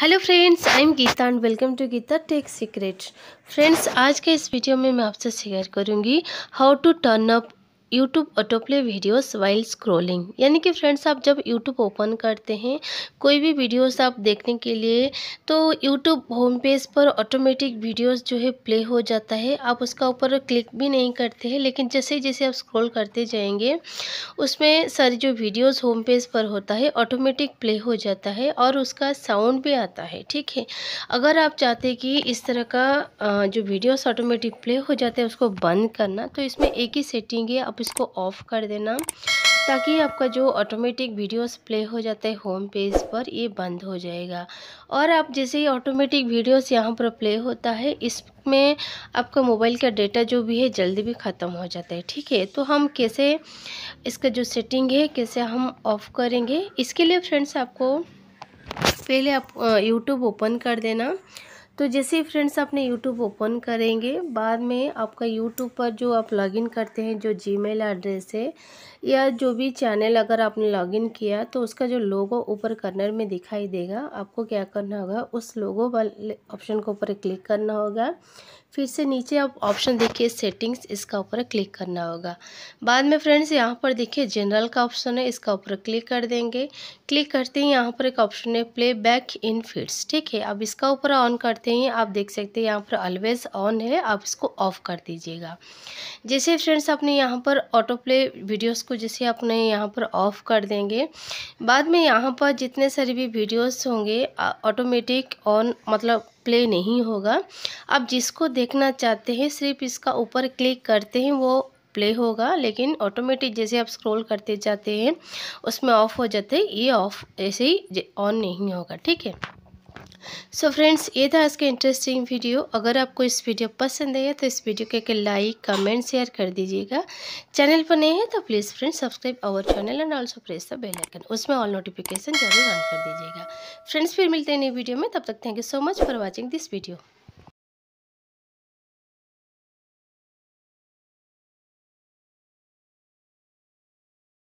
hello friends I am Geeta and welcome to Geeta tech secrets friends आज के इस video में मैं आपसे शेयर करूंगी how to turn up YouTube auto play videos while scrolling यानी कि फ्रेंड्स आप जब यूट्यूब ओपन करते हैं कोई भी वीडियोस आप देखने के लिए तो यूट्यूब होम पेज पर ऑटोमेटिक वीडियोस जो है प्ले हो जाता है आप उसका ऊपर क्लिक भी नहीं करते हैं लेकिन जैसे जैसे आप स्क्रॉल करते जाएंगे उसमें सारी जो वीडियोस होम पेज पर होता है ऑटोमेटिक प्ले हो जाता है और उसका साउंड भी आता है ठीक है अगर आप चाहते कि इस तरह का जो वीडियोस ऑटोमेटिक प्ले हो जाते हैं उसको बंद करना तो इसमें एक ही सेटिंग है आप इसको ऑफ़ कर देना ताकि आपका जो ऑटोमेटिक वीडियोस प्ले हो जाते हैं होम पेज पर ये बंद हो जाएगा और आप जैसे ही ऑटोमेटिक वीडियोस यहाँ पर प्ले होता है इसमें आपका मोबाइल का डेटा जो भी है जल्दी भी ख़त्म हो जाता है ठीक है तो हम कैसे इसका जो सेटिंग है कैसे हम ऑफ़ करेंगे इसके लिए फ्रेंड्स आपको पहले आप यूट्यूब ओपन कर देना तो जैसे ही फ्रेंड्स आपने यूट्यूब ओपन करेंगे बाद में आपका यूट्यूब पर जो आप लॉगिन करते हैं जो जीमेल एड्रेस है या जो भी चैनल अगर आपने लॉगिन किया तो उसका जो लोगो ऊपर कर्नर में दिखाई देगा आपको क्या करना होगा उस लोगो वाले ऑप्शन के ऊपर क्लिक करना होगा फिर से नीचे आप ऑप्शन देखिए सेटिंग्स इसका ऊपर क्लिक करना होगा बाद में फ्रेंड्स यहाँ पर देखिए जनरल का ऑप्शन है इसका ऊपर क्लिक कर देंगे क्लिक करते ही यहाँ पर एक ऑप्शन है प्ले बैक इन फीड्स ठीक है अब इसका ऊपर ऑन करते हैं नहीं है आप देख सकते हैं यहाँ पर ऑलवेज ऑन है आप इसको ऑफ कर दीजिएगा जैसे फ्रेंड्स आपने यहाँ पर ऑटो प्ले वीडियोस को जैसे आपने यहाँ पर ऑफ कर देंगे बाद में यहाँ पर जितने सारे भी वीडियोस होंगे ऑटोमेटिक ऑन मतलब प्ले नहीं होगा आप जिसको देखना चाहते हैं सिर्फ इसका ऊपर क्लिक करते हैं वो प्ले होगा लेकिन ऑटोमेटिक जैसे आप स्क्रॉल करते जाते हैं उसमें ऑफ़ हो जाते हैं ये ऑफ ऐसे ही ऑन नहीं होगा ठीक है सो फ्रेंड्स ये था आज का इंटरेस्टिंग वीडियो अगर आपको इस वीडियो पसंद आया तो इस वीडियो के लाइक कमेंट शेयर कर दीजिएगा चैनल पर नए हैं तो please friends subscribe our channel and also press the bell icon उसमें ऑल नोटिफिकेशन जरूर ऑन कर दीजिएगा फ्रेंड्स फिर मिलते हैं नई वीडियो में तब तक thank you so much for watching this video